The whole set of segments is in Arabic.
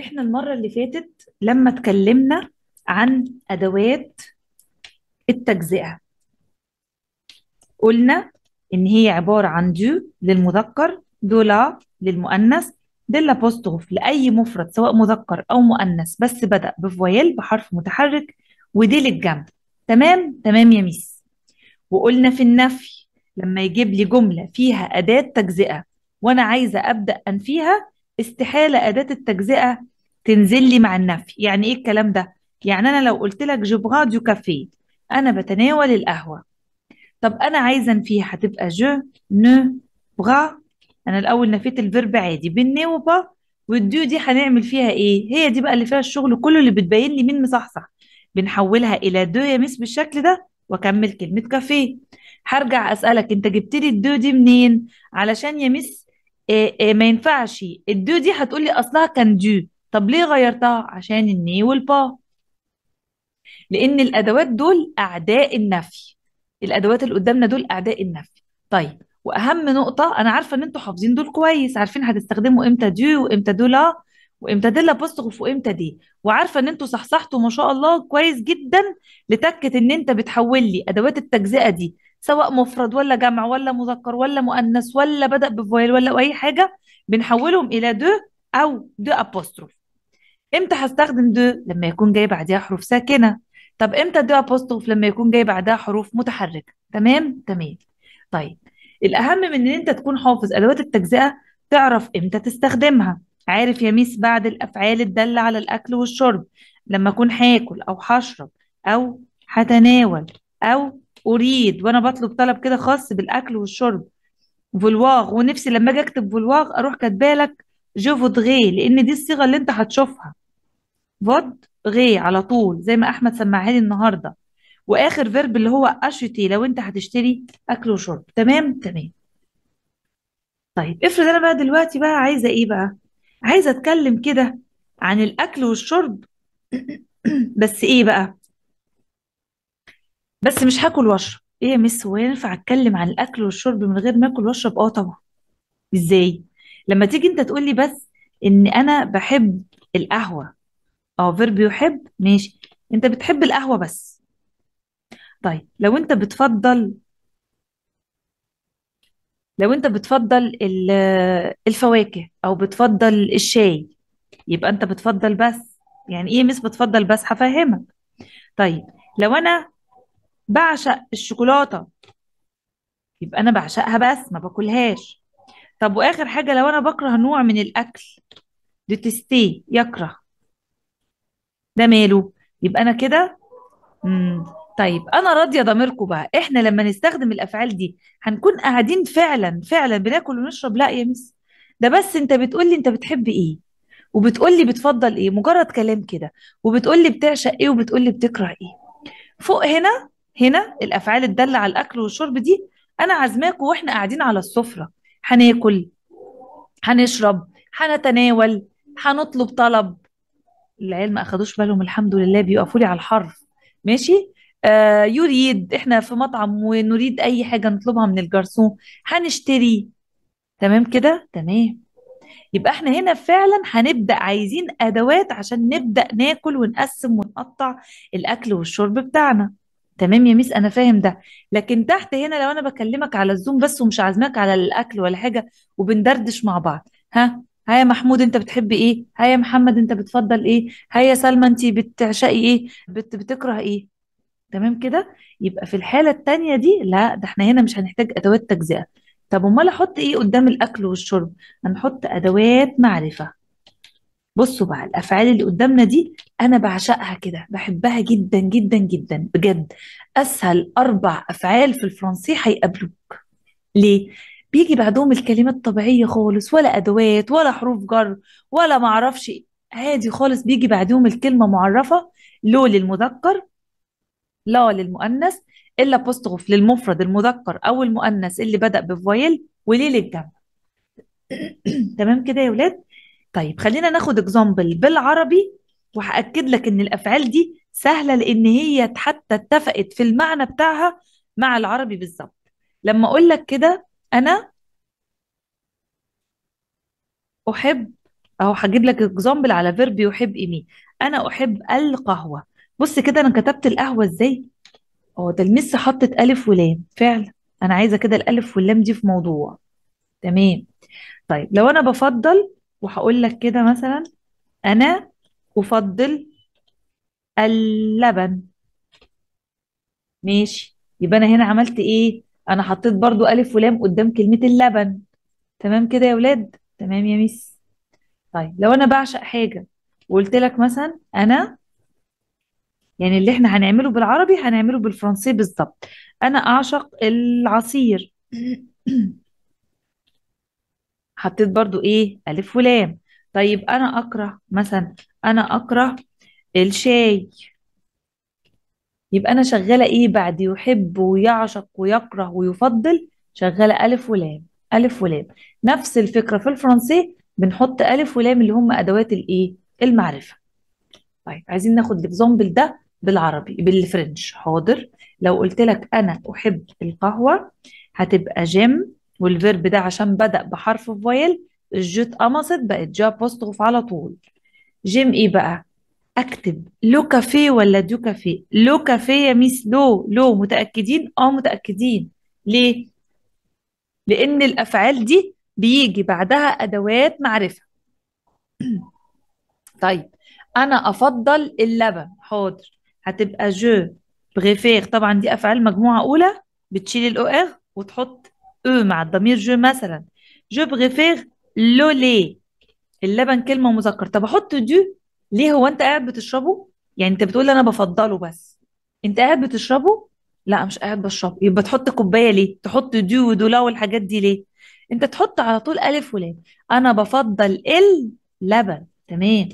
احنا المرة اللي فاتت لما اتكلمنا عن أدوات التجزئة قلنا إن هي عبارة عن دو للمذكر دولا للمؤنث دي أبوستروف لأي مفرد سواء مذكر أو مؤنث بس بدأ بفويل بحرف متحرك ودي للجمع تمام تمام يا ميس وقلنا في النفي لما يجيب لي جملة فيها أداة تجزئة وأنا عايزة أبدأ أنفيها استحالة أداة التجزئة تنزل لي مع النفي يعني ايه الكلام ده يعني انا لو قلت لك جو دو كافيه انا بتناول القهوه طب انا عايزه فيها هتبقى جو نو بغا انا الاول نفيت الفيرب عادي بالني وبا والدو دي هنعمل فيها ايه هي دي بقى اللي فيها الشغل كله اللي بتبين لي مين مصحصح بنحولها الى دو يا مس بالشكل ده واكمل كلمه كافيه هرجع اسالك انت جبت لي الدو دي منين علشان يا مس إيه إيه ما ينفعش الدو دي هتقول لي اصلها كان دو طب ليه غيرتها عشان الني والبا لان الادوات دول اعداء النفي الادوات اللي قدامنا دول اعداء النفي طيب واهم نقطه انا عارفه ان انتوا حافظين دول كويس عارفين هتستخدموا امتى دي وامتى دو لا وامتى دي الابوستروف وامتى دي وعارفه ان انتوا صحصحتوا ما شاء الله كويس جدا لتكه ان انت بتحول لي ادوات التجزئه دي سواء مفرد ولا جمع ولا مذكر ولا مؤنث ولا بدا بفويل ولا اي حاجه بنحولهم الى دو او دو ابوستروف امتى هستخدم دو لما يكون جاي بعديها حروف ساكنه طب امتى دو ابوستروف لما يكون جاي بعدها حروف متحركه تمام تمام طيب الاهم من ان انت تكون حافظ ادوات التجزئه تعرف امتى تستخدمها عارف يا ميس بعد الافعال الداله على الاكل والشرب لما اكون هاكل او هشرب او هتناول او اريد وانا بطلب طلب كده خاص بالاكل والشرب فولواغ ونفسي لما اجي اكتب فولواغ اروح كاتبه لك جو فودغي لان دي الصيغه اللي انت هتشوفها فود غي على طول زي ما احمد سمعها لي النهارده واخر فيرب اللي هو اشتي لو انت هتشتري اكل وشرب تمام تمام طيب افرض انا بقى دلوقتي بقى عايزه ايه بقى عايزه اتكلم كده عن الاكل والشرب بس ايه بقى بس مش هاكل واشرب ايه يا مس هو ينفع اتكلم عن الاكل والشرب من غير ما اكل واشرب اه طبعا ازاي لما تيجي انت تقول لي بس ان انا بحب القهوه اه فيرب يحب ماشي انت بتحب القهوة بس طيب لو انت بتفضل لو انت بتفضل الفواكه او بتفضل الشاي يبقى انت بتفضل بس يعني ايه مش بتفضل بس هفهمك طيب لو انا بعشق الشوكولاتة يبقى انا بعشقها بس ما باكلهاش طب واخر حاجة لو انا بكره نوع من الاكل ديتستي يكره ده ماله يبقى انا كده امم طيب انا راضيه ضميركم بقى احنا لما نستخدم الافعال دي هنكون قاعدين فعلا فعلا بناكل ونشرب لا يا مس ده بس انت بتقول لي انت بتحب ايه وبتقول لي بتفضل ايه مجرد كلام كده وبتقول لي بتعشق ايه وبتقول لي بتكره ايه فوق هنا هنا الافعال الداله على الاكل والشرب دي انا عازماكم واحنا قاعدين على السفره هناكل هنشرب هنتناول هنطلب طلب العيال ما اخدوش بالهم الحمد لله بيقفوا لي على الحرف ماشي آه يريد احنا في مطعم ونريد اي حاجه نطلبها من الجرسون هنشتري تمام كده تمام يبقى احنا هنا فعلا هنبدا عايزين ادوات عشان نبدا ناكل ونقسم ونقطع الاكل والشرب بتاعنا تمام يا ميس انا فاهم ده لكن تحت هنا لو انا بكلمك على الزوم بس ومش عازماك على الاكل ولا حاجه وبندردش مع بعض ها هيا محمود انت بتحب ايه هيا محمد انت بتفضل ايه هيا سلمى انت بتعشقي ايه بت بتكره ايه تمام كده يبقى في الحاله الثانيه دي لا ده احنا هنا مش هنحتاج ادوات تجزئه طب امال احط ايه قدام الاكل والشرب هنحط ادوات معرفه بصوا بقى الافعال اللي قدامنا دي انا بعشقها كده بحبها جدا جدا جدا بجد اسهل اربع افعال في الفرنسي هيقابلوك ليه بيجي بعدهم الكلمات طبيعية خالص ولا أدوات ولا حروف جر ولا معرفش إيه. عادي خالص بيجي بعدهم الكلمة معرفة لو للمذكر لا للمؤنث إلا بوستغف للمفرد المذكر أو المؤنث اللي بدأ بفويل وليه للجمع تمام كده يا ولاد طيب خلينا ناخد اكزامبل بالعربي وهأكد لك إن الأفعال دي سهلة لأن هي حتى اتفقت في المعنى بتاعها مع العربي بالظبط لما أقول لك كده انا احب اهو هجيب لك اكزامبل على فيرب يحب ايمي انا احب القهوه بص كده انا كتبت القهوه ازاي هو ده المس حطت الف ولام فعلا انا عايزه كده الالف واللام دي في موضوع تمام طيب لو انا بفضل وهقول لك كده مثلا انا افضل اللبن ماشي يبقى انا هنا عملت ايه انا حطيت برضو الف ولام قدام كلمه اللبن تمام كده يا ولاد تمام يا ميس طيب لو انا بعشق حاجه وقلت لك مثلا انا يعني اللي احنا هنعمله بالعربي هنعمله بالفرنسي بالظبط انا اعشق العصير حطيت برضو ايه الف ولام طيب انا اكره مثلا انا اكره الشاي يبقى أنا شغالة إيه بعد يحب ويعشق ويكره ويفضل شغالة ألف ولام ألف ولام نفس الفكرة في الفرنسي بنحط ألف ولام اللي هم أدوات الإيه المعرفة طيب عايزين ناخد الإكزامبل ده بالعربي بالفرنش حاضر لو قلت لك أنا أحب القهوة هتبقى جيم والفيرب ده عشان بدأ بحرف فويل الجو قمصت بقت جا بوستغف على طول جيم إيه بقى اكتب لو كافيه ولا دو كافيه لو كافيه يا ميس لو لو متاكدين اه متاكدين ليه لان الافعال دي بيجي بعدها ادوات معرفه طيب انا افضل اللبن حاضر هتبقى جو بريفير طبعا دي افعال مجموعه اولى بتشيل الاو ار وتحط او e مع الضمير جو مثلا جو بريفير لو لي اللبن كلمه مذكر طب احط دو ليه هو انت قاعد بتشربه يعني انت بتقول انا بفضله بس انت قاعد بتشربه لا مش قاعد بشربه يبقى تحط كوبايه ليه تحط دي ودولا والحاجات دي ليه انت تحط على طول الف ولام انا بفضل اللبن تمام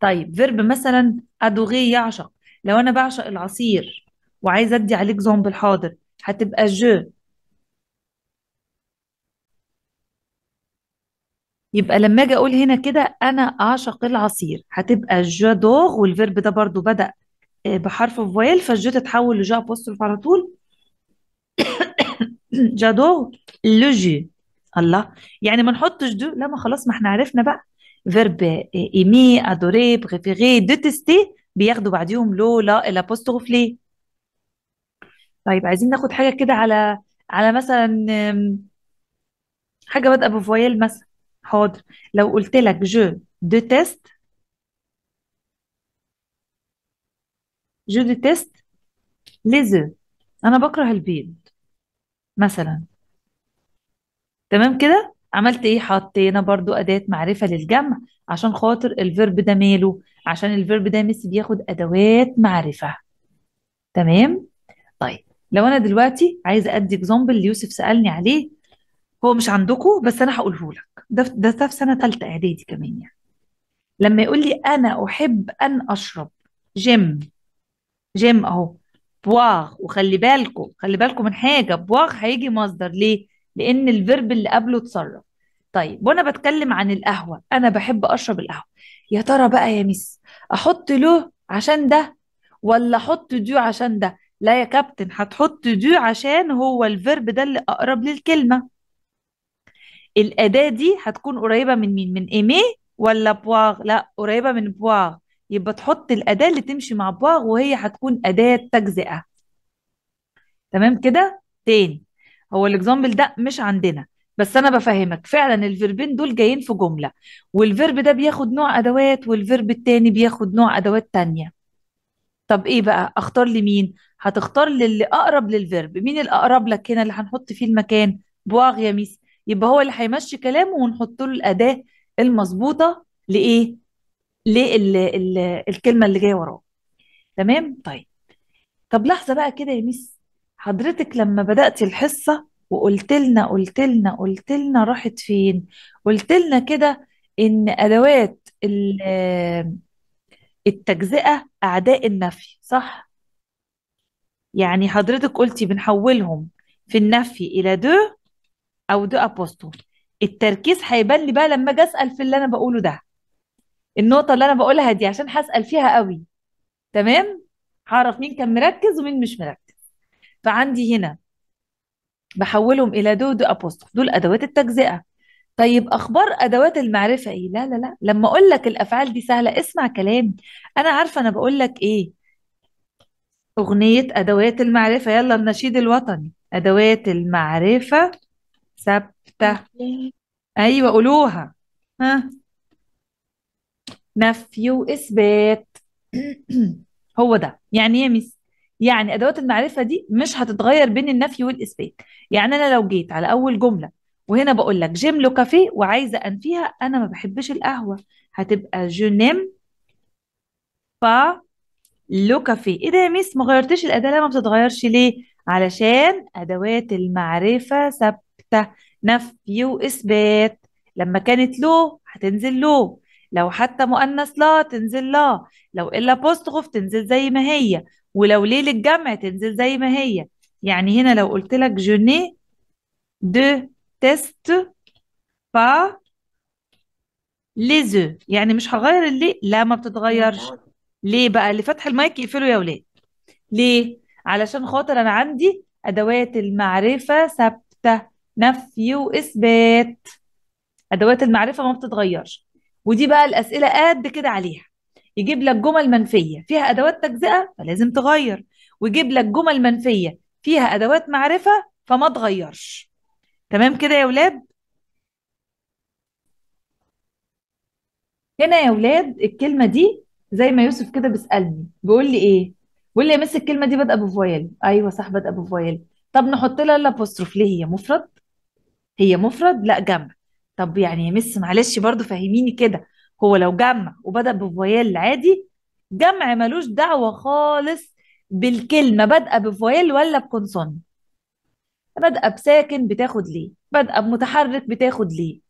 طيب فيرب مثلا ادوغي يعشق لو انا بعشق العصير وعايزه ادي عليك ذنب الحاضر هتبقى جو يبقى لما اجي اقول هنا كده انا اعشق العصير هتبقى جادوغ والفيرب ده برضو بدأ آه، بحرف فويل فالجو تتحول لجو ابوستروف على طول جادوغ لو جو الله يعني ما نحطش دو لا ما خلاص ما احنا عرفنا بقى فيرب ايمي ادوري بريفيري تيستي بياخدوا بعديهم لو لا الابوستروف ليه طيب عايزين ناخد حاجه كده على على مثلا حاجه بادئه بفويل مثلا حاضر لو قلت لك جو دو تيست جو دو تيست ليزو انا بكره البيض مثلا تمام كده عملت ايه حطينا برضو اداة معرفة للجمع عشان خاطر الفيرب ده ماله عشان الفيرب ده ميسي بياخد ادوات معرفة تمام طيب لو انا دلوقتي عايزه ادي اكزامبل ليوسف سالني عليه هو مش عندكم بس انا هقوله لك ده ده, في سنه ثالثه اعدادي كمان يعني لما يقول لي انا احب ان اشرب جيم جيم اهو بواغ وخلي بالكم خلي بالكم من حاجه بواغ هيجي مصدر ليه لان الفيرب اللي قبله اتصرف طيب وانا بتكلم عن القهوه انا بحب اشرب القهوه يا ترى بقى يا ميس احط له عشان ده ولا احط دو عشان ده لا يا كابتن هتحط دو عشان هو الفيرب ده اللي اقرب للكلمه الاداه دي هتكون قريبه من مين من ايمي ولا بواغ لا قريبه من بواغ يبقى تحط الاداه اللي تمشي مع بواغ وهي هتكون اداه تجزئه تمام كده تاني هو الاكزامبل ده مش عندنا بس انا بفهمك فعلا الفيربين دول جايين في جمله والفيرب ده بياخد نوع ادوات والفيرب التاني بياخد نوع ادوات تانية طب ايه بقى اختار لي مين هتختار للي اقرب للفيرب مين الاقرب لك هنا اللي هنحط فيه المكان بواغ يا ميس يبقى هو اللي هيمشي كلامه ونحط له الاداه المظبوطه لايه؟ للكلمه اللي جايه وراه. تمام؟ طيب. طب لحظه بقى كده يا ميس حضرتك لما بدات الحصه وقلت لنا قلت لنا قلت لنا راحت فين؟ قلت لنا كده ان ادوات التجزئه اعداء النفي صح؟ يعني حضرتك قلتي بنحولهم في النفي الى دو او دو ابوستول التركيز هيبان لي بقى لما اجي اسال في اللي انا بقوله ده النقطه اللي انا بقولها دي عشان هسال فيها قوي تمام هعرف مين كان مركز ومين مش مركز فعندي هنا بحولهم الى دو دو ابوستروف دول ادوات التجزئه طيب اخبار ادوات المعرفه ايه لا لا لا لما اقول لك الافعال دي سهله اسمع كلام انا عارفه انا بقول لك ايه اغنيه ادوات المعرفه يلا النشيد الوطني ادوات المعرفه ثابتة أيوة قولوها ها نفي وإثبات هو ده يعني ايه ميس يعني أدوات المعرفة دي مش هتتغير بين النفي والإثبات يعني أنا لو جيت على أول جملة وهنا بقول لك جيم لو كافيه وعايزة أنفيها أنا ما بحبش القهوة هتبقى جو نيم با لو كافيه إيه ده يا ميس ما غيرتش الأداة ما بتتغيرش ليه علشان أدوات المعرفة ثابتة حتى نفي وإثبات لما كانت لو هتنزل لو لو حتى مؤنث لا تنزل لا لو إلا بوستغف تنزل زي ما هي ولو ليل الجمع تنزل زي ما هي يعني هنا لو قلت لك جوني دو تيست با ليزو يعني مش هغير اللي لا ما بتتغيرش ليه بقى اللي فاتح المايك يقفله يا ولاد ليه علشان خاطر انا عندي ادوات المعرفه ثابته نفي واثبات ادوات المعرفه ما بتتغيرش ودي بقى الاسئله قد كده عليها يجيب لك جمل منفيه فيها ادوات تجزئه فلازم تغير ويجيب لك جمل منفيه فيها ادوات معرفه فما تغيرش تمام كده يا ولاد هنا يا ولاد الكلمه دي زي ما يوسف كده بيسالني بيقول لي ايه بيقول لي يا مس الكلمه دي بادئه بفويل ايوه صح بادئه بفويل طب نحط لها الابوستروف ليه هي مفرد هي مفرد لا جمع طب يعني يا مس معلش برضو فهميني كده هو لو جمع وبدأ بفويل عادي جمع ملوش دعوة خالص بالكلمة بادئة بفويل ولا بكونسون بادئة بساكن بتاخد ليه بادئة بمتحرك بتاخد ليه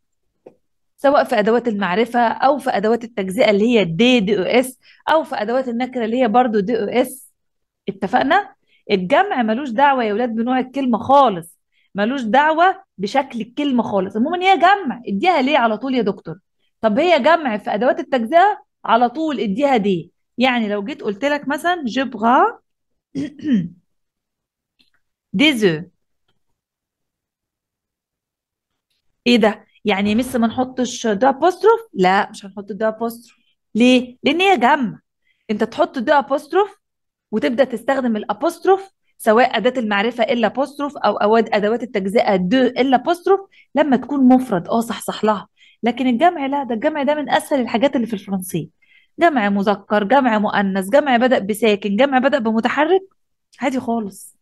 سواء في ادوات المعرفه او في ادوات التجزئه اللي هي دي دي او اس او في ادوات النكره اللي هي برضو دي او اس اتفقنا الجمع ملوش دعوه يا ولاد بنوع الكلمه خالص ملوش دعوه بشكل الكلمه خالص المهم ان هي جمع اديها ليه على طول يا دكتور طب هي جمع في ادوات التجزئه على طول اديها دي يعني لو جيت قلت لك مثلا جبغا ديزو ايه ده يعني مس ما نحطش دو ابوستروف لا مش هنحط دو ابوستروف ليه لان هي جمع انت تحط دو ابوستروف وتبدا تستخدم الابوستروف سواء أداة المعرفة إلا بوستروف أو أواد أدوات التجزئة دو إلا بوستروف لما تكون مفرد أه صح صح لها لكن الجمع لا ده الجمع ده من أسهل الحاجات اللي في الفرنسية جمع مذكر جمع مؤنث جمع بدأ بساكن جمع بدأ بمتحرك عادي خالص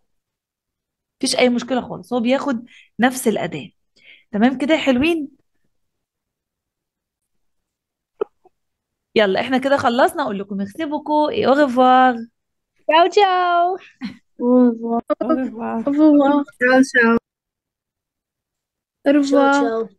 مفيش أي مشكلة خالص هو بياخد نفس الأداة تمام كده حلوين يلا احنا كده خلصنا اقول لكم اغسلوا بوكو اي اوغفوار تشاو تشاو Vou voar. Vou voar. Tchau, tchau. Tchau, tchau.